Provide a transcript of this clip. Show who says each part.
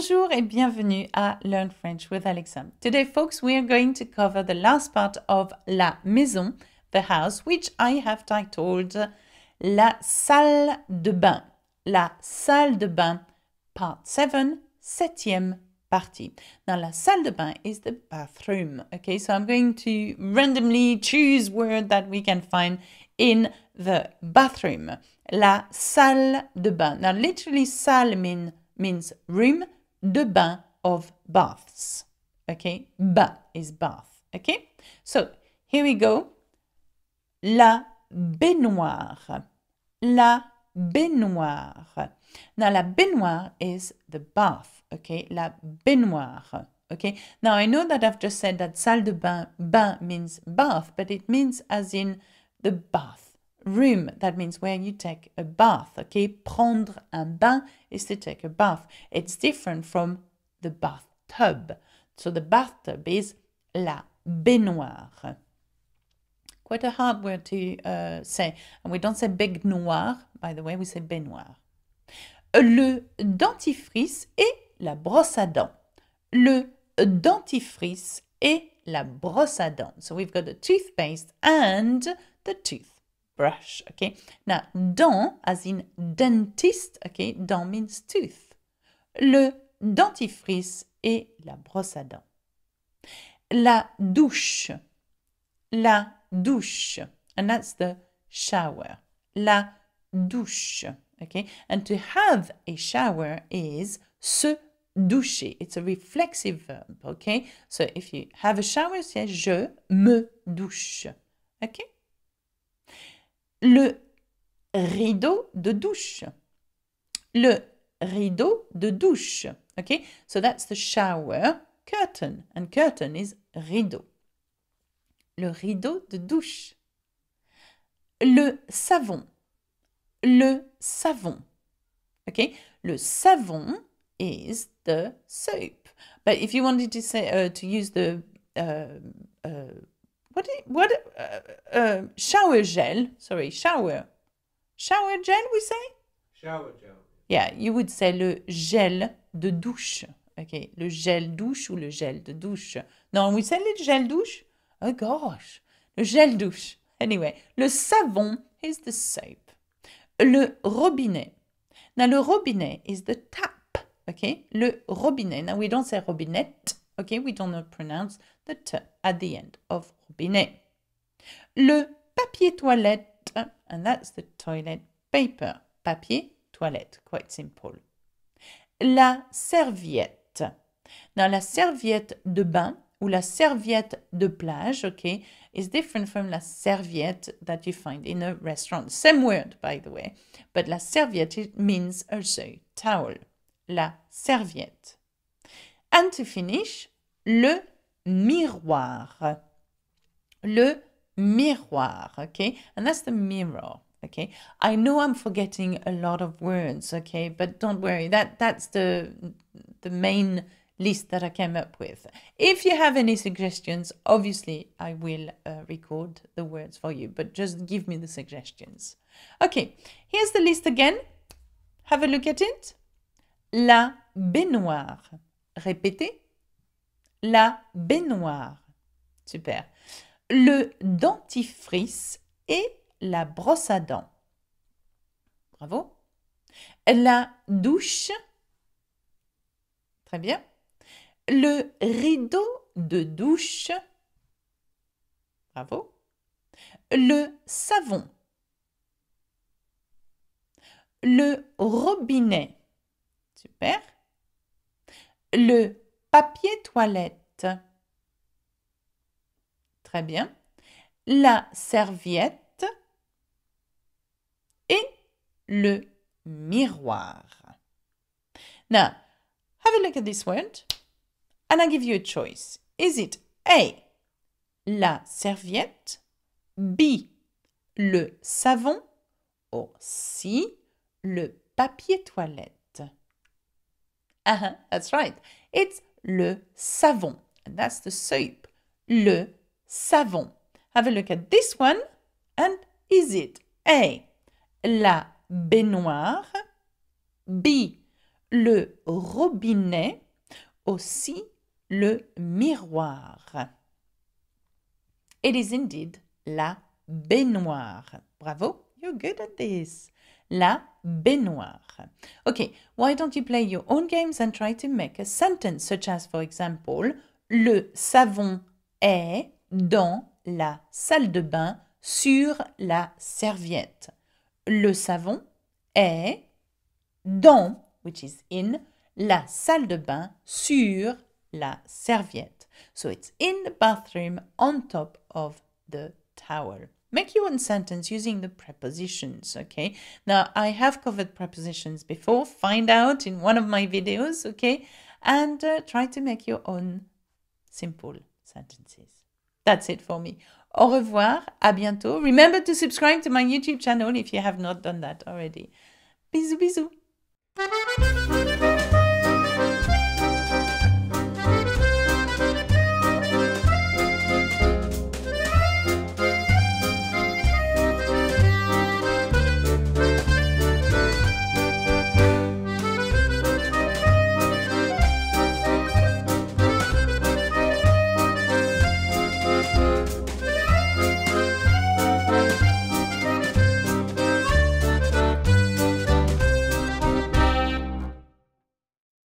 Speaker 1: Bonjour et bienvenue à Learn French with Alexandre. Today, folks, we are going to cover the last part of La Maison, the house, which I have titled La Salle de Bain. La Salle de Bain, Part 7, septième partie. Now, La Salle de Bain is the bathroom. Okay, so I'm going to randomly choose word that we can find in the bathroom. La Salle de Bain. Now, literally, salle mean, means room de bain of baths. Okay, bain is bath. Okay, so here we go. La baignoire. La baignoire. Now, la baignoire is the bath. Okay, la baignoire. Okay, now I know that I've just said that salle de bain, bain means bath, but it means as in the bath room. That means where you take a bath. Okay, prendre un bain is to take a bath. It's different from the bathtub. So the bathtub is la baignoire. Quite a hard word to uh, say. And we don't say baignoire, by the way, we say baignoire. Le dentifrice et la brosse à dents. Le dentifrice et la brosse à dents. So we've got the toothpaste and the tooth brush, okay? Now, dent, as in dentist, OK. Dent means tooth. Le dentifrice et la brosse à dents. La douche, la douche, and that's the shower. La douche, OK. And to have a shower is se doucher. It's a reflexive verb, okay? So if you have a shower, c'est je me douche, okay? le rideau de douche. Le rideau de douche. Okay, so that's the shower curtain, and curtain is rideau. Le rideau de douche. Le savon. Le savon. Okay, le savon is the soap. But if you wanted to say uh, to use the uh, uh, what is, what uh, uh, shower gel? Sorry, shower, shower gel. We say shower gel. Yeah, you would say le gel de douche. Okay, le gel douche ou le gel de douche. No, we say le gel douche. Oh gosh, le gel douche. Anyway, le savon is the soap. Le robinet. Now, le robinet is the tap. Okay, le robinet. Now, we don't say robinet. Okay, we don't pronounce the t at the end of robinet. Le papier toilette, and that's the toilet paper. Papier toilette, quite simple. La serviette. Now, la serviette de bain ou la serviette de plage, okay, is different from la serviette that you find in a restaurant. Same word, by the way, but la serviette means also towel. La serviette. And to finish, le miroir. Le miroir, okay? And that's the mirror, okay? I know I'm forgetting a lot of words, okay? But don't worry, that that's the the main list that I came up with. If you have any suggestions, obviously I will uh, record the words for you, but just give me the suggestions. Okay, here's the list again. Have a look at it. La baignoire. Répétez. La baignoire. Super. Le dentifrice et la brosse à dents. Bravo. La douche. Très bien. Le rideau de douche. Bravo. Le savon. Le robinet. Super le papier toilette. Très bien. La serviette et le miroir. Now, have a look at this word and I give you a choice. Is it A, la serviette, B, le savon ou C, le papier toilette? Uh that's right. It's le savon. And that's the soap. Le savon. Have a look at this one. And is it A. La baignoire. B. Le robinet. Aussi le miroir. It is indeed la baignoire. Bravo, you're good at this la baignoire. OK, why don't you play your own games and try to make a sentence such as, for example, le savon est dans la salle de bain sur la serviette. Le savon est dans, which is in, la salle de bain sur la serviette. So it's in the bathroom on top of the towel. Make your own sentence using the prepositions, okay? Now, I have covered prepositions before. Find out in one of my videos, okay? And uh, try to make your own simple sentences. That's it for me. Au revoir, à bientôt. Remember to subscribe to my YouTube channel if you have not done that already. Bisous, bisous.